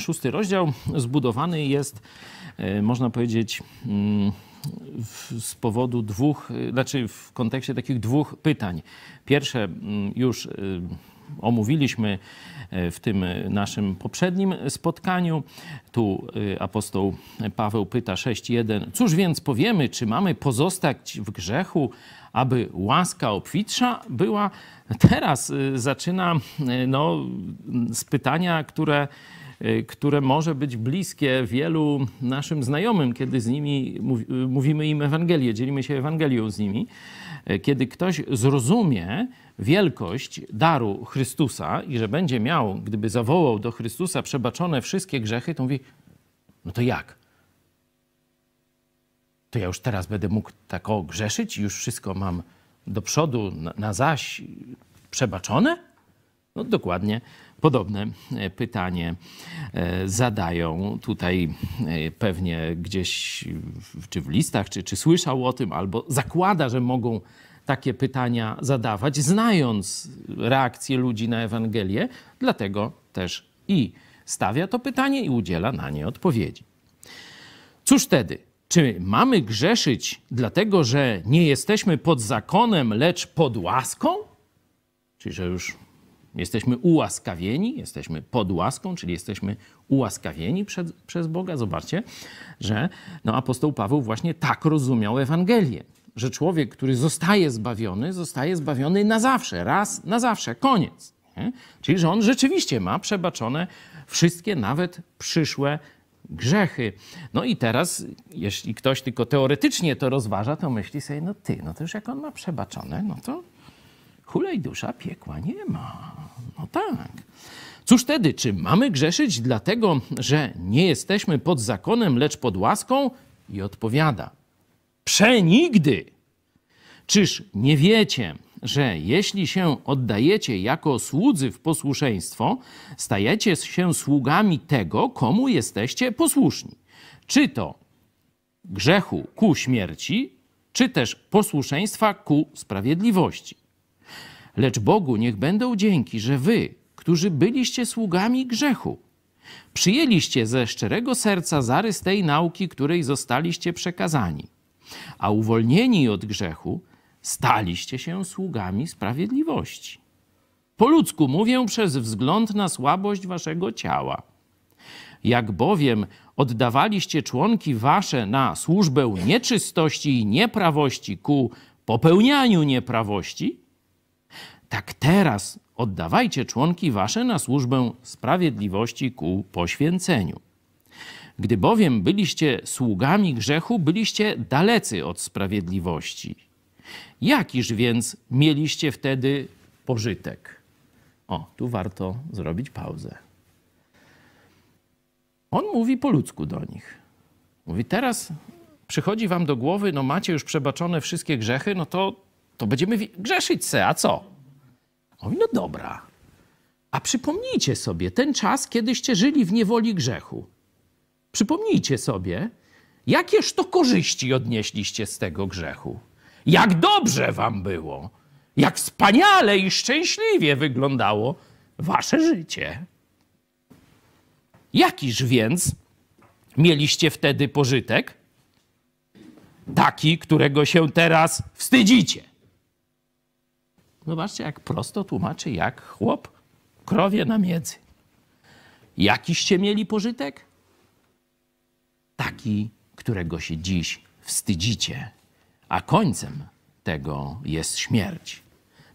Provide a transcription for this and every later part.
szósty rozdział zbudowany jest, e, można powiedzieć, mm, z powodu dwóch, e, znaczy w kontekście takich dwóch pytań. Pierwsze mm, już e, omówiliśmy w tym naszym poprzednim spotkaniu. Tu apostoł Paweł pyta 6:1. Cóż więc powiemy, czy mamy pozostać w grzechu, aby łaska obfitsza była? Teraz zaczyna no, z pytania, które Y, które może być bliskie wielu naszym znajomym, kiedy z nimi y, mówimy im Ewangelię, dzielimy się Ewangelią z nimi. Y, kiedy ktoś zrozumie wielkość daru Chrystusa i że będzie miał, gdyby zawołał do Chrystusa przebaczone wszystkie grzechy, to mówi, no to jak? To ja już teraz będę mógł tak o grzeszyć, już wszystko mam do przodu, na, na zaś przebaczone? No dokładnie Podobne e, pytanie e, zadają tutaj e, pewnie gdzieś, czy w listach, czy, czy słyszał o tym, albo zakłada, że mogą takie pytania zadawać, znając reakcję ludzi na Ewangelię, dlatego też i stawia to pytanie i udziela na nie odpowiedzi. Cóż wtedy? Czy mamy grzeszyć dlatego, że nie jesteśmy pod zakonem, lecz pod łaską? Czyli że już Jesteśmy ułaskawieni, jesteśmy pod łaską, czyli jesteśmy ułaskawieni przed, przez Boga. Zobaczcie, że no, apostoł Paweł właśnie tak rozumiał Ewangelię, że człowiek, który zostaje zbawiony, zostaje zbawiony na zawsze, raz na zawsze, koniec. Nie? Czyli, że on rzeczywiście ma przebaczone wszystkie, nawet przyszłe grzechy. No i teraz, jeśli ktoś tylko teoretycznie to rozważa, to myśli sobie, no ty, no to już jak on ma przebaczone, no to hulej dusza piekła nie ma. No tak. Cóż wtedy, czy mamy grzeszyć dlatego, że nie jesteśmy pod zakonem, lecz pod łaską? I odpowiada: Przenigdy! Czyż nie wiecie, że jeśli się oddajecie jako słudzy w posłuszeństwo, stajecie się sługami tego, komu jesteście posłuszni? Czy to grzechu ku śmierci, czy też posłuszeństwa ku sprawiedliwości? Lecz Bogu niech będą dzięki, że wy, którzy byliście sługami grzechu, przyjęliście ze szczerego serca zarys tej nauki, której zostaliście przekazani, a uwolnieni od grzechu staliście się sługami sprawiedliwości. Po ludzku mówię przez wzgląd na słabość waszego ciała. Jak bowiem oddawaliście członki wasze na służbę nieczystości i nieprawości ku popełnianiu nieprawości, tak teraz oddawajcie członki wasze na służbę sprawiedliwości ku poświęceniu. Gdy bowiem byliście sługami grzechu, byliście dalecy od sprawiedliwości. Jakiż więc mieliście wtedy pożytek? O, tu warto zrobić pauzę. On mówi po ludzku do nich. Mówi, teraz przychodzi wam do głowy, no macie już przebaczone wszystkie grzechy, no to, to będziemy grzeszyć se, a co? Oj, no dobra. A przypomnijcie sobie ten czas, kiedyście żyli w niewoli grzechu. Przypomnijcie sobie, jakież to korzyści odnieśliście z tego grzechu. Jak dobrze wam było. Jak wspaniale i szczęśliwie wyglądało wasze życie. Jakiż więc mieliście wtedy pożytek? Taki, którego się teraz wstydzicie. Zobaczcie, no jak prosto tłumaczy, jak chłop krowie na miedzy. Jakiście mieli pożytek? Taki, którego się dziś wstydzicie, a końcem tego jest śmierć.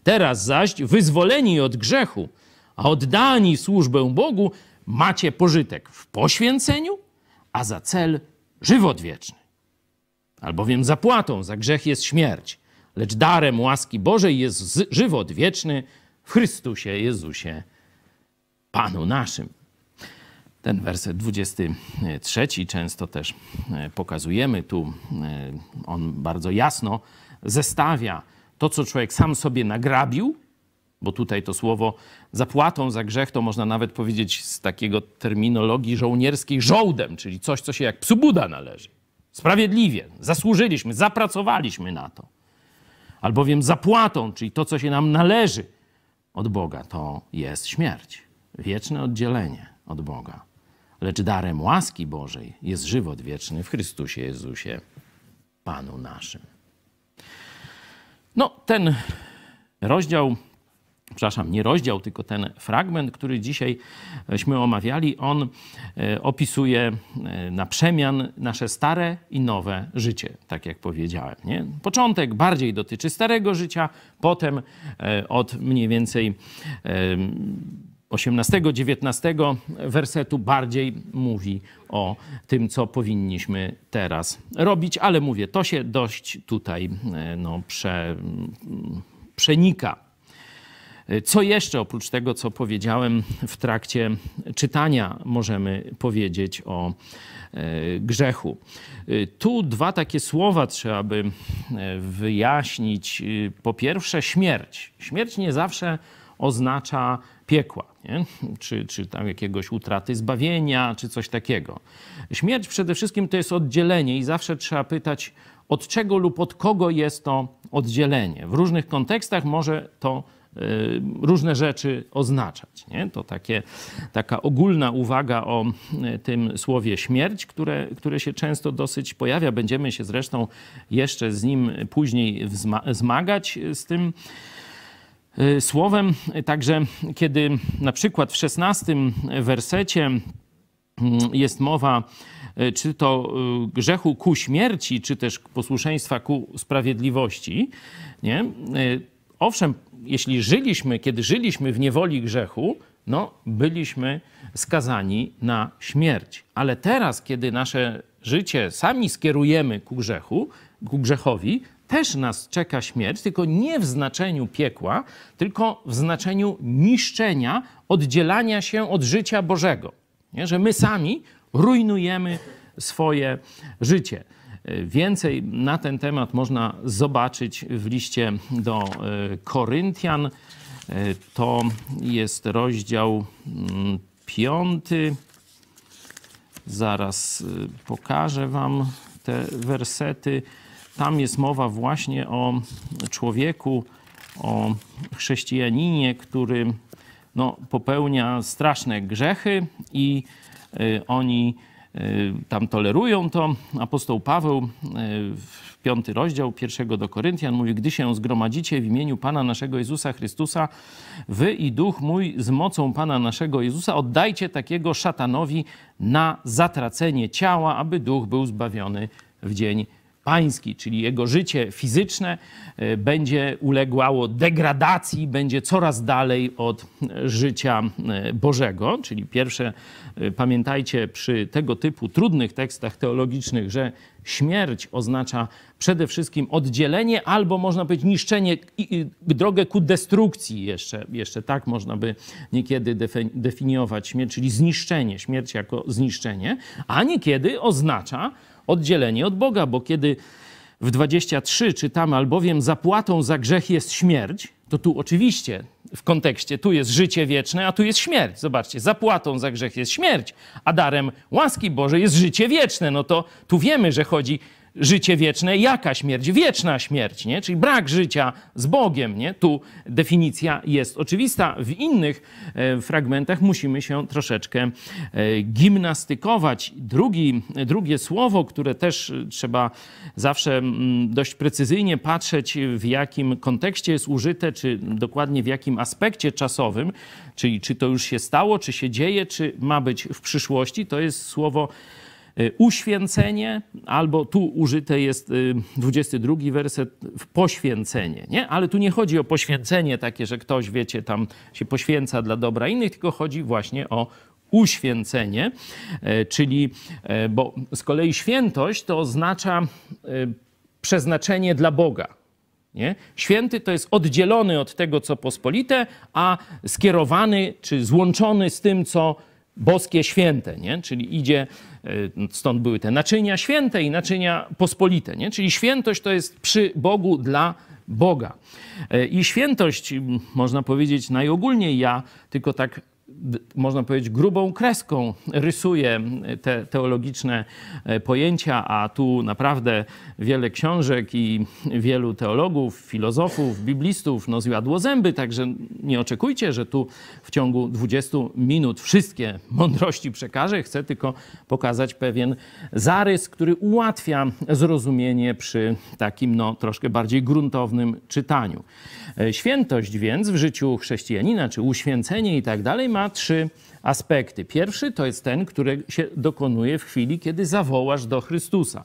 Teraz zaś, wyzwoleni od grzechu, a oddani służbę Bogu, macie pożytek w poświęceniu, a za cel żywot wieczny. Albowiem zapłatą za grzech jest śmierć lecz darem łaski Bożej jest żywot wieczny w Chrystusie Jezusie, Panu naszym. Ten werset 23 często też e, pokazujemy. Tu e, on bardzo jasno zestawia to, co człowiek sam sobie nagrabił, bo tutaj to słowo zapłatą za grzech to można nawet powiedzieć z takiego terminologii żołnierskiej żołdem, czyli coś, co się jak psu Buda należy. Sprawiedliwie, zasłużyliśmy, zapracowaliśmy na to albowiem zapłatą, czyli to, co się nam należy od Boga, to jest śmierć, wieczne oddzielenie od Boga. Lecz darem łaski Bożej jest żywot wieczny w Chrystusie Jezusie, Panu naszym. No, ten rozdział przepraszam, nie rozdział, tylko ten fragment, który dzisiajśmy omawiali, on e, opisuje e, na przemian nasze stare i nowe życie, tak jak powiedziałem. Nie? Początek bardziej dotyczy starego życia, potem e, od mniej więcej 18-19 wersetu bardziej mówi o tym, co powinniśmy teraz robić, ale mówię, to się dość tutaj no, prze, mm, przenika. Co jeszcze oprócz tego, co powiedziałem w trakcie czytania, możemy powiedzieć o e, grzechu? E, tu dwa takie słowa trzeba by e, wyjaśnić. Po pierwsze, śmierć. Śmierć nie zawsze oznacza piekła, nie? Czy, czy tam jakiegoś utraty zbawienia, czy coś takiego. Śmierć przede wszystkim to jest oddzielenie i zawsze trzeba pytać, od czego lub od kogo jest to oddzielenie. W różnych kontekstach może to Y, różne rzeczy oznaczać. Nie? To takie, taka ogólna uwaga o y, tym słowie śmierć, które, które się często dosyć pojawia. Będziemy się zresztą jeszcze z nim później zmagać z tym y, słowem. Także kiedy na przykład w szesnastym wersecie mm, jest mowa czy to grzechu ku śmierci, czy też posłuszeństwa ku sprawiedliwości, nie? Owszem, jeśli żyliśmy, kiedy żyliśmy w niewoli grzechu, no byliśmy skazani na śmierć. Ale teraz, kiedy nasze życie sami skierujemy ku grzechu, ku grzechowi, też nas czeka śmierć, tylko nie w znaczeniu piekła, tylko w znaczeniu niszczenia, oddzielania się od życia Bożego. Nie? Że my sami rujnujemy swoje życie. Więcej na ten temat można zobaczyć w liście do e, Koryntian. E, to jest rozdział mm, piąty. Zaraz e, pokażę Wam te wersety. Tam jest mowa właśnie o człowieku, o chrześcijaninie, który no, popełnia straszne grzechy i oni Y, tam tolerują to. Apostoł Paweł, y, w piąty rozdział pierwszego do Koryntian, mówi, gdy się zgromadzicie w imieniu Pana naszego Jezusa Chrystusa, wy i duch mój z mocą Pana naszego Jezusa oddajcie takiego szatanowi na zatracenie ciała, aby duch był zbawiony w dzień pański, czyli jego życie fizyczne, e, będzie uległało degradacji, będzie coraz dalej od życia e, Bożego. Czyli pierwsze, e, pamiętajcie przy tego typu trudnych tekstach teologicznych, że śmierć oznacza przede wszystkim oddzielenie albo można powiedzieć niszczenie, drogę ku destrukcji jeszcze, jeszcze tak można by niekiedy definiować śmierć, czyli zniszczenie, śmierć jako zniszczenie, a niekiedy oznacza oddzielenie od Boga, bo kiedy w 23 czytamy, albowiem zapłatą za grzech jest śmierć, to tu oczywiście w kontekście tu jest życie wieczne, a tu jest śmierć. Zobaczcie, zapłatą za grzech jest śmierć, a darem łaski Bożej jest życie wieczne. No to tu wiemy, że chodzi życie wieczne, jaka śmierć? Wieczna śmierć, nie? czyli brak życia z Bogiem. Nie? Tu definicja jest oczywista. W innych e, fragmentach musimy się troszeczkę e, gimnastykować. Drugi, drugie słowo, które też e, trzeba zawsze mm, dość precyzyjnie patrzeć, w jakim kontekście jest użyte, czy dokładnie w jakim aspekcie czasowym, czyli czy to już się stało, czy się dzieje, czy ma być w przyszłości, to jest słowo E, uświęcenie, albo tu użyte jest 22 y, werset poświęcenie, nie? Ale tu nie chodzi o poświęcenie takie, że ktoś, wiecie, tam się poświęca dla dobra innych, tylko chodzi właśnie o uświęcenie, e, czyli, e, bo z kolei świętość to oznacza przeznaczenie dla Boga. Nie? Święty to jest oddzielony od tego, co pospolite, a skierowany czy złączony z tym, co boskie święte, nie? czyli idzie, e, stąd były te naczynia święte i naczynia pospolite, nie? czyli świętość to jest przy Bogu dla Boga. E, I świętość, można powiedzieć najogólniej, ja tylko tak można powiedzieć, grubą kreską rysuje te teologiczne e, pojęcia, a tu naprawdę wiele książek i wielu teologów, filozofów, biblistów no, zjadło zęby, także nie oczekujcie, że tu w ciągu 20 minut wszystkie mądrości przekażę. Chcę tylko pokazać pewien zarys, który ułatwia zrozumienie przy takim no, troszkę bardziej gruntownym czytaniu. E, świętość więc w życiu chrześcijanina, czy uświęcenie i tak dalej, ma trzy aspekty. Pierwszy to jest ten, który się dokonuje w chwili, kiedy zawołasz do Chrystusa.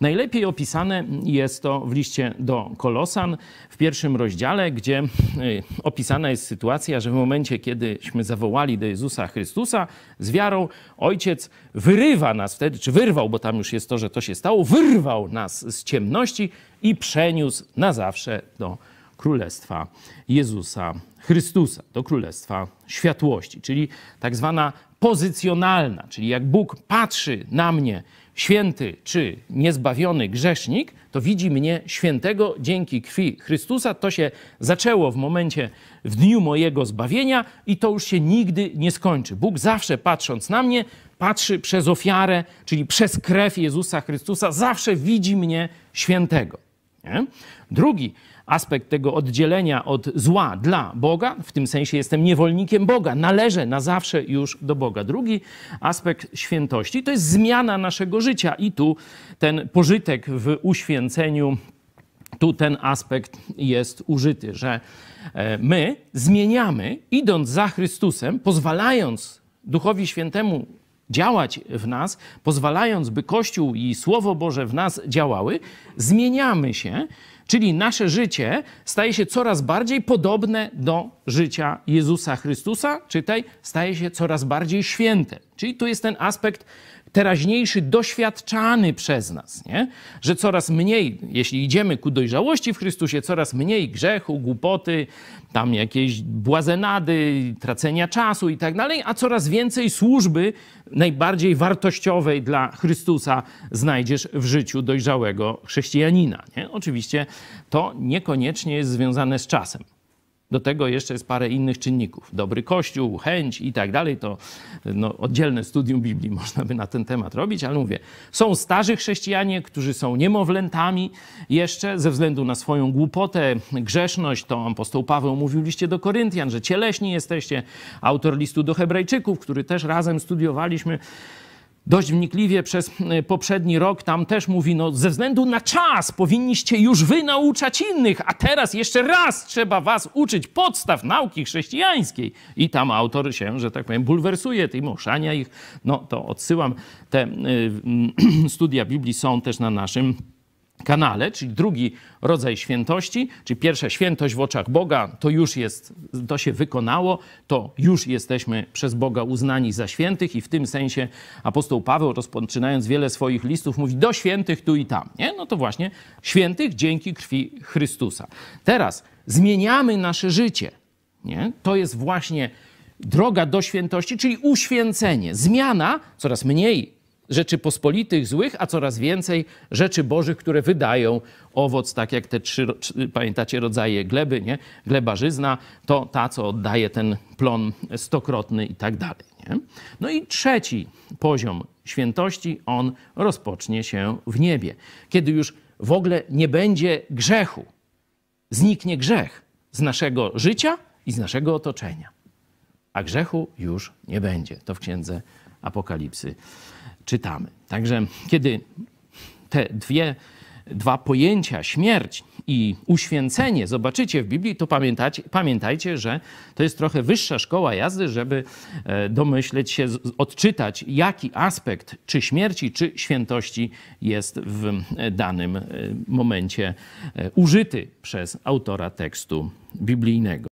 Najlepiej opisane jest to w liście do Kolosan w pierwszym rozdziale, gdzie y, opisana jest sytuacja, że w momencie, kiedyśmy zawołali do Jezusa Chrystusa z wiarą, Ojciec wyrywa nas wtedy, czy wyrwał, bo tam już jest to, że to się stało, wyrwał nas z ciemności i przeniósł na zawsze do Chrystusa królestwa Jezusa Chrystusa, do królestwa światłości, czyli tak zwana pozycjonalna, czyli jak Bóg patrzy na mnie, święty czy niezbawiony grzesznik, to widzi mnie świętego dzięki krwi Chrystusa. To się zaczęło w momencie, w dniu mojego zbawienia i to już się nigdy nie skończy. Bóg zawsze patrząc na mnie, patrzy przez ofiarę, czyli przez krew Jezusa Chrystusa, zawsze widzi mnie świętego. Nie? Drugi aspekt tego oddzielenia od zła dla Boga, w tym sensie jestem niewolnikiem Boga, należę na zawsze już do Boga. Drugi aspekt świętości to jest zmiana naszego życia i tu ten pożytek w uświęceniu, tu ten aspekt jest użyty, że e, my zmieniamy, idąc za Chrystusem, pozwalając Duchowi Świętemu działać w nas, pozwalając, by Kościół i Słowo Boże w nas działały, zmieniamy się, czyli nasze życie staje się coraz bardziej podobne do życia Jezusa Chrystusa, czytaj, staje się coraz bardziej święte. Czyli tu jest ten aspekt teraźniejszy doświadczany przez nas, nie? że coraz mniej, jeśli idziemy ku dojrzałości w Chrystusie, coraz mniej grzechu, głupoty, tam jakieś błazenady, tracenia czasu i tak dalej, a coraz więcej służby najbardziej wartościowej dla Chrystusa znajdziesz w życiu dojrzałego chrześcijanina. Nie? Oczywiście to niekoniecznie jest związane z czasem. Do tego jeszcze jest parę innych czynników. Dobry kościół, chęć i tak dalej. To no, oddzielne studium Biblii można by na ten temat robić, ale mówię, są starzy chrześcijanie, którzy są niemowlętami jeszcze ze względu na swoją głupotę, grzeszność. To apostoł Paweł mówił w liście do Koryntian, że cieleśni jesteście. Autor listu do Hebrajczyków, który też razem studiowaliśmy, dość wnikliwie przez y, poprzedni rok, tam też mówi, no ze względu na czas powinniście już wy nauczać innych, a teraz jeszcze raz trzeba was uczyć podstaw nauki chrześcijańskiej. I tam autor się, że tak powiem, bulwersuje tym, oszania ich. No to odsyłam. Te y, y, studia Biblii są też na naszym kanale, czyli drugi rodzaj świętości, czyli pierwsza świętość w oczach Boga, to już jest, to się wykonało, to już jesteśmy przez Boga uznani za świętych i w tym sensie apostoł Paweł, rozpoczynając wiele swoich listów, mówi do świętych tu i tam. Nie? No to właśnie świętych dzięki krwi Chrystusa. Teraz zmieniamy nasze życie. Nie? To jest właśnie droga do świętości, czyli uświęcenie, zmiana coraz mniej rzeczy pospolitych, złych, a coraz więcej rzeczy bożych, które wydają owoc, tak jak te trzy, pamiętacie, rodzaje gleby, nie? żyzna to ta, co oddaje ten plon stokrotny i tak dalej, nie? No i trzeci poziom świętości, on rozpocznie się w niebie, kiedy już w ogóle nie będzie grzechu. Zniknie grzech z naszego życia i z naszego otoczenia. A grzechu już nie będzie. To w księdze Apokalipsy czytamy. Także kiedy te dwie, dwa pojęcia, śmierć i uświęcenie, zobaczycie w Biblii, to pamiętajcie, pamiętajcie, że to jest trochę wyższa szkoła jazdy, żeby e, domyśleć się, odczytać, jaki aspekt czy śmierci, czy świętości jest w e, danym e, momencie użyty przez autora tekstu biblijnego.